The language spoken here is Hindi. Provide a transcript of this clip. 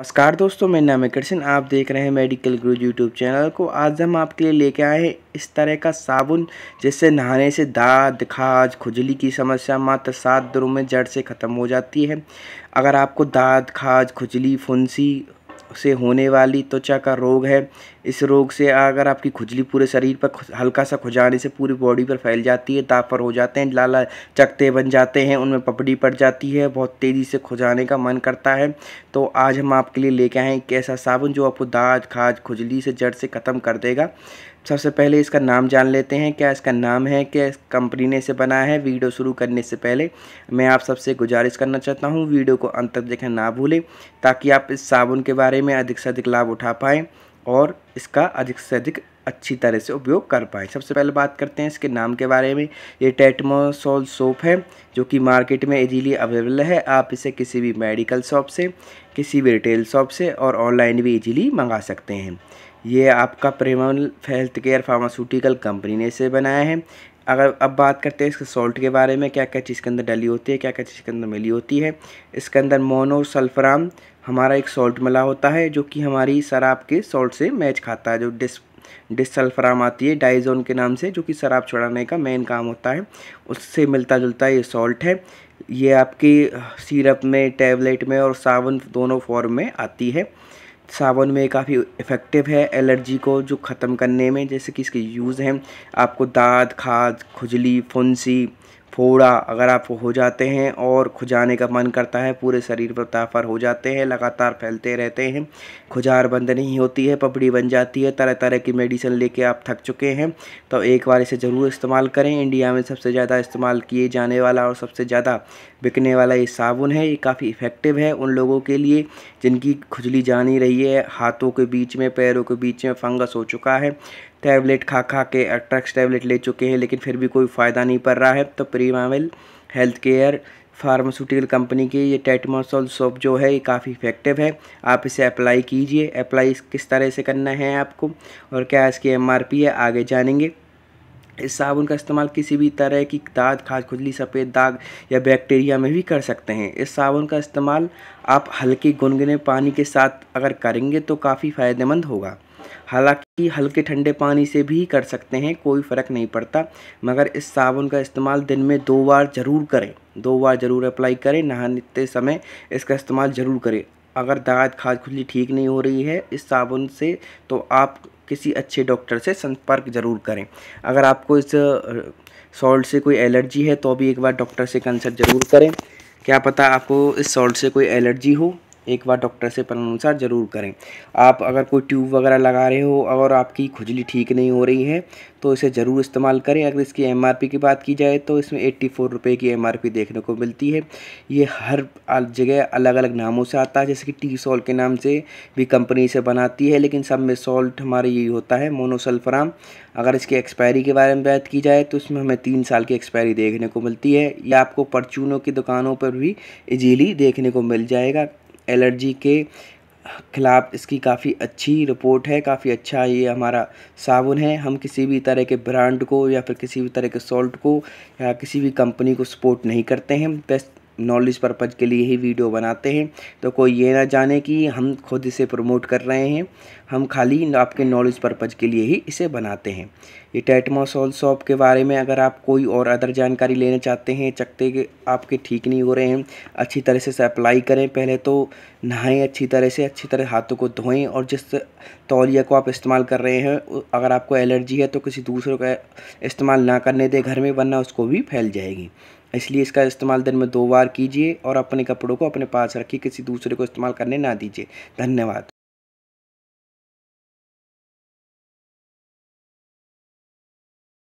नमस्कार दोस्तों मेरा नाम है कृष्ण आप देख रहे हैं मेडिकल गुरु यूट्यूब चैनल को आज हम आपके लिए लेके आए हैं इस तरह का साबुन जिससे नहाने से दाद खाज खुजली की समस्या मात्र सात दिनों में जड़ से ख़त्म हो जाती है अगर आपको दाद खाज खुजली फुंसी से होने वाली त्वचा का रोग है इस रोग से अगर आपकी खुजली पूरे शरीर पर हल्का सा खुजाने से पूरी बॉडी पर फैल जाती है तापर हो जाते हैं लाला चकते बन जाते हैं उनमें पपड़ी पड़ जाती है बहुत तेज़ी से खुजाने का मन करता है तो आज हम आपके लिए लेके आए एक ऐसा साबुन जो आपको दाज खाज खुजली से जड़ से ख़त्म कर देगा सबसे पहले इसका नाम जान लेते हैं क्या इसका नाम है क्या इस कंपनी ने इसे बनाया है वीडियो शुरू करने से पहले मैं आप सबसे गुजारिश करना चाहता हूँ वीडियो को अंत तक देखना ना भूलें ताकि आप इस साबुन के बारे में अधिक से अधिक लाभ उठा पाएँ और इसका अधिक से अधिक अच्छी तरह से उपयोग कर पाए सबसे पहले बात करते हैं इसके नाम के बारे में ये टेटमोसोल सोप है जो कि मार्केट में इजीली अवेलेबल है आप इसे किसी भी मेडिकल शॉप से किसी भी रिटेल शॉप से और ऑनलाइन भी इजीली मंगा सकते हैं ये आपका प्रेमल हेल्थ केयर फार्मास्यूटिकल कंपनी ने इसे बनाया है अगर अब बात करते हैं इसके सॉल्ट के बारे में क्या क्या चीज़ के अंदर डली होती है क्या क्या चीज़ के अंदर मिली होती है इसके अंदर मोनोसल्फ्राम हमारा एक सॉल्ट मिला होता है जो कि हमारी शराब के सॉल्ट से मैच खाता है जो डिस डिसल्फ्राम आती है डाइजोन के नाम से जो कि शराब छुड़ाने का मेन काम होता है उससे मिलता जुलता ये सॉल्ट है ये आपकी सीरप में टैबलेट में और साबुन दोनों फॉर्म में आती है सावन में काफ़ी इफ़ेक्टिव है एलर्जी को जो ख़त्म करने में जैसे कि इसके यूज़ हैं आपको दाद खाद खुजली फुंसी फोड़ा अगर आपको हो जाते हैं और खुजाने का मन करता है पूरे शरीर पर ताफर हो जाते हैं लगातार फैलते रहते हैं खुजार बंद नहीं होती है पपड़ी बन जाती है तरह तरह की मेडिसिन लेके आप थक चुके हैं तो एक बार इसे ज़रूर इस्तेमाल करें इंडिया में सबसे ज़्यादा इस्तेमाल किए जाने वाला और सबसे ज़्यादा बिकने वाला ये साबुन है ये काफ़ी इफ़ेक्टिव है उन लोगों के लिए जिनकी खुजली जानी रही है हाथों के बीच में पैरों के बीच में फंगस हो चुका है टैबलेट खा खा के अट्रैक्स टैबलेट ले चुके हैं लेकिन फिर भी कोई फ़ायदा नहीं पड़ रहा है तो प्रीमावेल हेल्थ केयर फार्मास्यूटिकल कंपनी की ये टेटमोसोल सोप जो है ये काफ़ी इफेक्टिव है आप इसे अप्लाई कीजिए अप्लाई किस तरह से करना है आपको और क्या इसकी एम है आगे जानेंगे इस साबुन का इस्तेमाल किसी भी तरह की दाद खाज खुजली सफ़ेद दाग या बैक्टीरिया में भी कर सकते हैं इस साबुन का इस्तेमाल आप हल्के गुनगुने पानी के साथ अगर करेंगे तो काफ़ी फ़ायदेमंद होगा हालांकि हल्के ठंडे पानी से भी कर सकते हैं कोई फ़र्क नहीं पड़ता मगर इस साबुन का इस्तेमाल दिन में दो बार ज़रूर करें दो बार ज़रूर अप्लाई करें नहाते समय इसका इस्तेमाल ज़रूर करें अगर दाँत खाद खुजली ठीक नहीं हो रही है इस साबुन से तो आप किसी अच्छे डॉक्टर से संपर्क ज़रूर करें अगर आपको इस सॉल्ट से कोई एलर्जी है तो भी एक बार डॉक्टर से कंसल्ट ज़रूर करें क्या पता आपको इस सॉल्ट से कोई एलर्जी हो एक बार डॉक्टर से अनुसार ज़रूर करें आप अगर कोई ट्यूब वगैरह लगा रहे हो और आपकी खुजली ठीक नहीं हो रही है तो इसे ज़रूर इस्तेमाल करें अगर इसकी एमआरपी की बात की जाए तो इसमें एट्टी फोर रुपये की एमआरपी देखने को मिलती है ये हर जगह अलग अलग नामों से आता है जैसे कि टी सॉल्ट के नाम से भी कंपनी इसे बनाती है लेकिन सब में सॉल्ट हमारे यही होता है मोनोसल्फराम अगर इसकी एक्सपायरी के बारे में बात की जाए तो इसमें हमें तीन साल की एक्सपायरी देखने को मिलती है या आपको परचूनों की दुकानों पर भी इजीली देखने को मिल जाएगा एलर्जी के खिलाफ़ इसकी काफ़ी अच्छी रिपोर्ट है काफ़ी अच्छा ये हमारा साबुन है हम किसी भी तरह के ब्रांड को या फिर किसी भी तरह के सॉल्ट को या किसी भी कंपनी को सपोर्ट नहीं करते हैं बेस्ट नॉलेज पर्पज़ के लिए ही वीडियो बनाते हैं तो कोई ये ना जाने कि हम खुद इसे प्रमोट कर रहे हैं हम खाली आपके नॉलेज पर्पज़ के लिए ही इसे बनाते हैं ये टैटमोसोल सॉप शॉप के बारे में अगर आप कोई और अदर जानकारी लेना चाहते हैं चकते के आपके ठीक नहीं हो रहे हैं अच्छी तरह से अप्लाई करें पहले तो नहाएं अच्छी तरह से अच्छी तरह हाथों को धोएं और जिस तौलिया को आप इस्तेमाल कर रहे हैं अगर आपको एलर्जी है तो किसी दूसरे का इस्तेमाल ना करने दें घर में वरना उसको भी फैल जाएगी इसलिए इसका इस्तेमाल दिन में दो बार कीजिए और अपने कपड़ों को अपने पास रखिए किसी दूसरे को इस्तेमाल करने ना दीजिए धन्यवाद